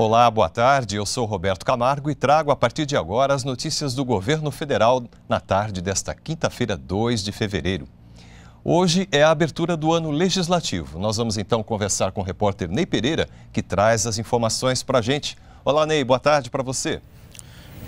Olá, boa tarde. Eu sou Roberto Camargo e trago a partir de agora as notícias do governo federal na tarde desta quinta-feira, 2 de fevereiro. Hoje é a abertura do ano legislativo. Nós vamos então conversar com o repórter Ney Pereira, que traz as informações para a gente. Olá, Ney, boa tarde para você.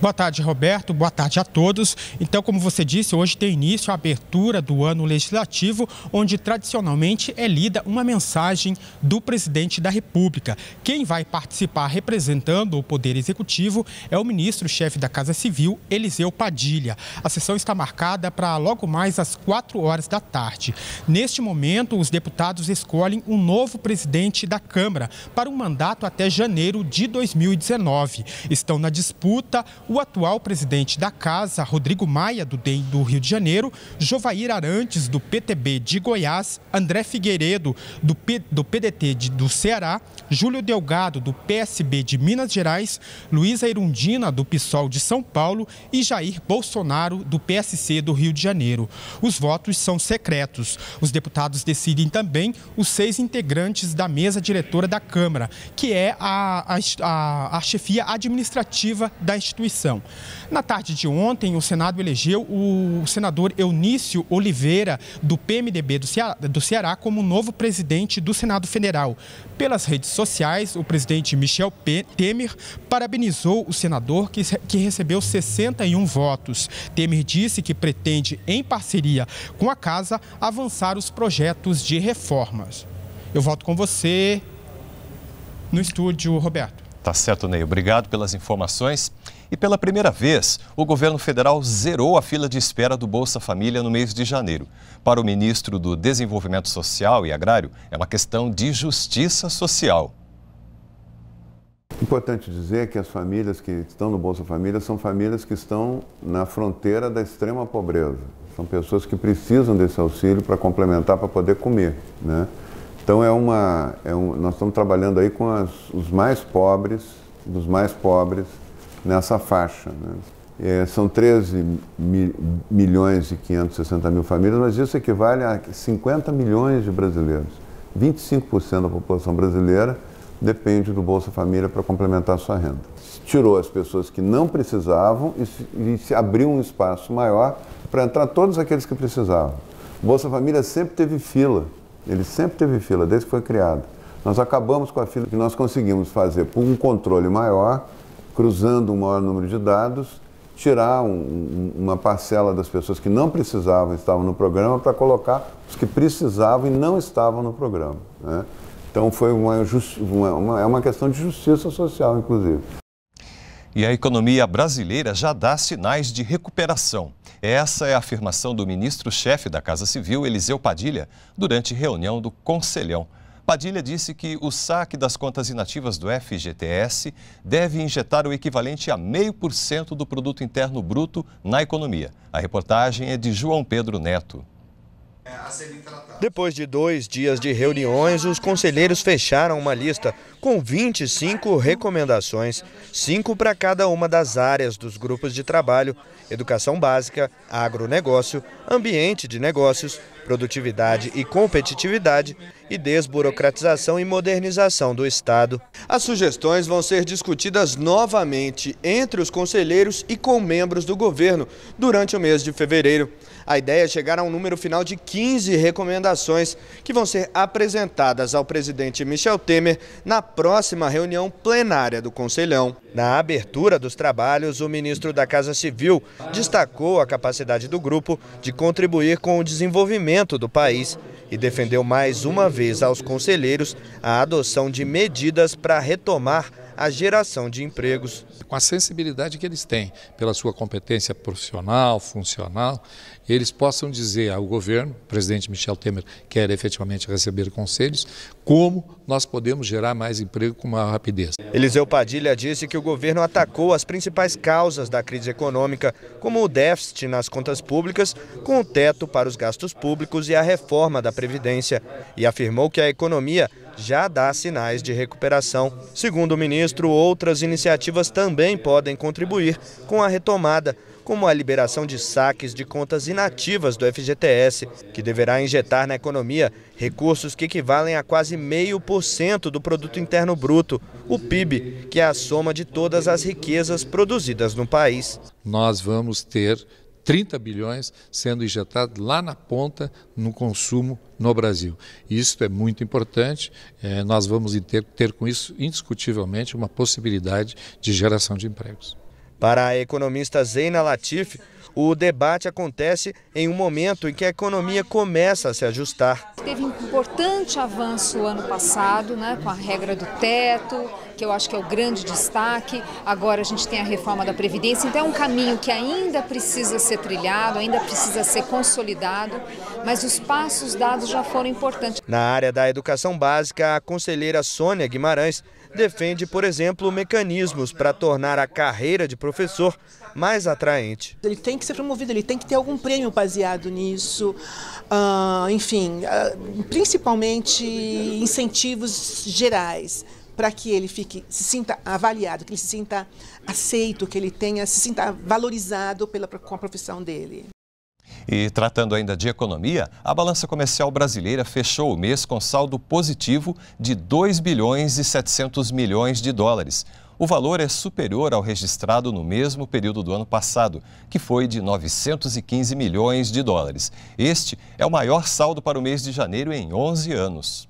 Boa tarde, Roberto. Boa tarde a todos. Então, como você disse, hoje tem início a abertura do ano legislativo, onde tradicionalmente é lida uma mensagem do presidente da República. Quem vai participar representando o Poder Executivo é o ministro-chefe da Casa Civil, Eliseu Padilha. A sessão está marcada para logo mais às 4 horas da tarde. Neste momento, os deputados escolhem um novo presidente da Câmara para um mandato até janeiro de 2019. Estão na disputa o atual presidente da casa, Rodrigo Maia, do DEM do Rio de Janeiro, Jovair Arantes, do PTB de Goiás, André Figueiredo, do, P, do PDT de, do Ceará, Júlio Delgado, do PSB de Minas Gerais, Luísa Irundina do PSOL de São Paulo e Jair Bolsonaro, do PSC do Rio de Janeiro. Os votos são secretos. Os deputados decidem também os seis integrantes da mesa diretora da Câmara, que é a, a, a, a chefia administrativa da instituição. Na tarde de ontem, o Senado elegeu o senador Eunício Oliveira, do PMDB do Ceará, do Ceará como novo presidente do Senado Federal. Pelas redes sociais, o presidente Michel Temer parabenizou o senador que, que recebeu 61 votos. Temer disse que pretende, em parceria com a casa, avançar os projetos de reformas. Eu volto com você no estúdio, Roberto. Tá certo, Ney. Obrigado pelas informações. E pela primeira vez, o governo federal zerou a fila de espera do Bolsa Família no mês de janeiro. Para o ministro do Desenvolvimento Social e Agrário, é uma questão de justiça social. Importante dizer que as famílias que estão no Bolsa Família são famílias que estão na fronteira da extrema pobreza. São pessoas que precisam desse auxílio para complementar, para poder comer. Né? Então é uma, é um, nós estamos trabalhando aí com as, os mais pobres, dos mais pobres nessa faixa. Né? É, são 13 mi, milhões e 560 mil famílias, mas isso equivale a 50 milhões de brasileiros. 25% da população brasileira depende do Bolsa Família para complementar a sua renda. Tirou as pessoas que não precisavam e, se, e se abriu um espaço maior para entrar todos aqueles que precisavam. O Bolsa Família sempre teve fila ele sempre teve fila, desde que foi criado. Nós acabamos com a fila que nós conseguimos fazer por um controle maior, cruzando um maior número de dados, tirar um, uma parcela das pessoas que não precisavam estavam no programa para colocar os que precisavam e não estavam no programa. Né? Então foi uma, uma, uma, é uma questão de justiça social, inclusive. E a economia brasileira já dá sinais de recuperação. Essa é a afirmação do ministro-chefe da Casa Civil, Eliseu Padilha, durante reunião do Conselhão. Padilha disse que o saque das contas inativas do FGTS deve injetar o equivalente a meio por cento do produto interno bruto na economia. A reportagem é de João Pedro Neto. Depois de dois dias de reuniões, os conselheiros fecharam uma lista com 25 recomendações, cinco para cada uma das áreas dos grupos de trabalho: educação básica, agronegócio, ambiente de negócios, produtividade e competitividade e desburocratização e modernização do Estado. As sugestões vão ser discutidas novamente entre os conselheiros e com membros do governo durante o mês de fevereiro. A ideia é chegar a um número final de 15 recomendações que vão ser apresentadas ao presidente Michel Temer na próxima reunião plenária do Conselhão. Na abertura dos trabalhos, o ministro da Casa Civil destacou a capacidade do grupo de contribuir com o desenvolvimento do país e defendeu mais uma vez aos conselheiros a adoção de medidas para retomar a geração de empregos. Com a sensibilidade que eles têm pela sua competência profissional, funcional, eles possam dizer ao governo, o presidente Michel Temer quer efetivamente receber conselhos, como nós podemos gerar mais emprego com maior rapidez. Eliseu Padilha disse que o governo atacou as principais causas da crise econômica, como o déficit nas contas públicas, com o teto para os gastos públicos e a reforma da Previdência, e afirmou que a economia já dá sinais de recuperação. Segundo o ministro, outras iniciativas também podem contribuir com a retomada, como a liberação de saques de contas inativas do FGTS, que deverá injetar na economia recursos que equivalem a quase meio por cento do produto interno bruto, o PIB, que é a soma de todas as riquezas produzidas no país. Nós vamos ter 30 bilhões sendo injetados lá na ponta no consumo no Brasil. Isso é muito importante. É, nós vamos ter, ter com isso, indiscutivelmente, uma possibilidade de geração de empregos. Para a economista Zeina Latif, o debate acontece em um momento em que a economia começa a se ajustar. Teve um importante avanço ano passado, né, com a regra do teto, que eu acho que é o grande destaque. Agora a gente tem a reforma da Previdência, então é um caminho que ainda precisa ser trilhado, ainda precisa ser consolidado, mas os passos dados já foram importantes. Na área da educação básica, a conselheira Sônia Guimarães defende, por exemplo, mecanismos para tornar a carreira de professor mais atraente. Ele tem que ser promovido, ele tem que ter algum prêmio baseado nisso, uh, enfim, uh, principalmente incentivos gerais para que ele fique, se sinta avaliado, que ele se sinta aceito, que ele tenha, se sinta valorizado pela, com a profissão dele. E tratando ainda de economia, a balança comercial brasileira fechou o mês com saldo positivo de 2 bilhões e 700 milhões de dólares. O valor é superior ao registrado no mesmo período do ano passado, que foi de 915 milhões de dólares. Este é o maior saldo para o mês de janeiro em 11 anos.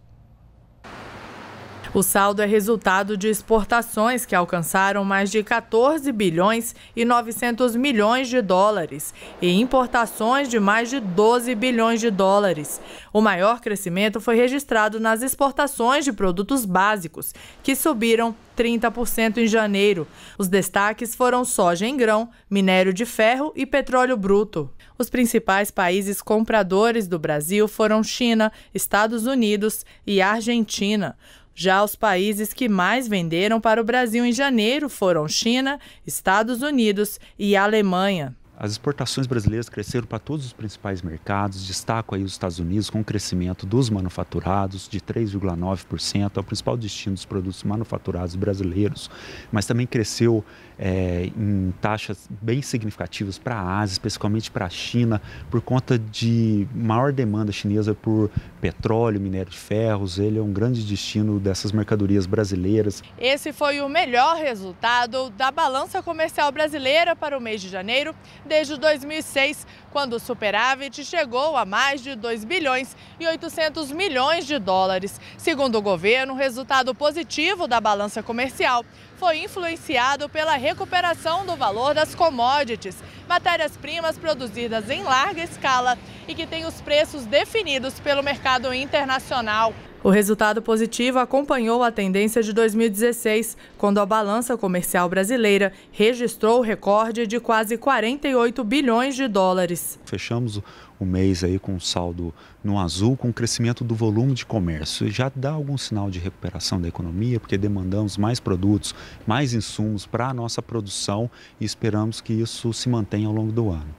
O saldo é resultado de exportações que alcançaram mais de 14 bilhões e 900 milhões de dólares e importações de mais de 12 bilhões de dólares. O maior crescimento foi registrado nas exportações de produtos básicos, que subiram 30% em janeiro. Os destaques foram soja em grão, minério de ferro e petróleo bruto. Os principais países compradores do Brasil foram China, Estados Unidos e Argentina. Já os países que mais venderam para o Brasil em janeiro foram China, Estados Unidos e Alemanha. As exportações brasileiras cresceram para todos os principais mercados. Destaco aí os Estados Unidos com o crescimento dos manufaturados de 3,9%, é o principal destino dos produtos manufaturados brasileiros, mas também cresceu é, em taxas bem significativas para a Ásia, especialmente para a China, por conta de maior demanda chinesa por petróleo, minério de ferros. Ele é um grande destino dessas mercadorias brasileiras. Esse foi o melhor resultado da balança comercial brasileira para o mês de janeiro desde 2006, quando o superávit chegou a mais de 2 bilhões e 800 milhões de dólares. Segundo o governo, o resultado positivo da balança comercial foi influenciado pela recuperação do valor das commodities, matérias-primas produzidas em larga escala e que têm os preços definidos pelo mercado internacional. O resultado positivo acompanhou a tendência de 2016, quando a balança comercial brasileira registrou o recorde de quase 48 bilhões de dólares. Fechamos o mês aí com um saldo no azul, com o crescimento do volume de comércio. Já dá algum sinal de recuperação da economia, porque demandamos mais produtos, mais insumos para a nossa produção e esperamos que isso se mantenha ao longo do ano.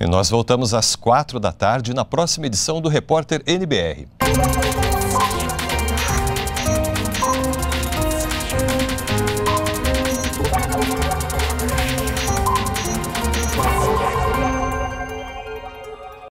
E nós voltamos às quatro da tarde na próxima edição do Repórter NBR.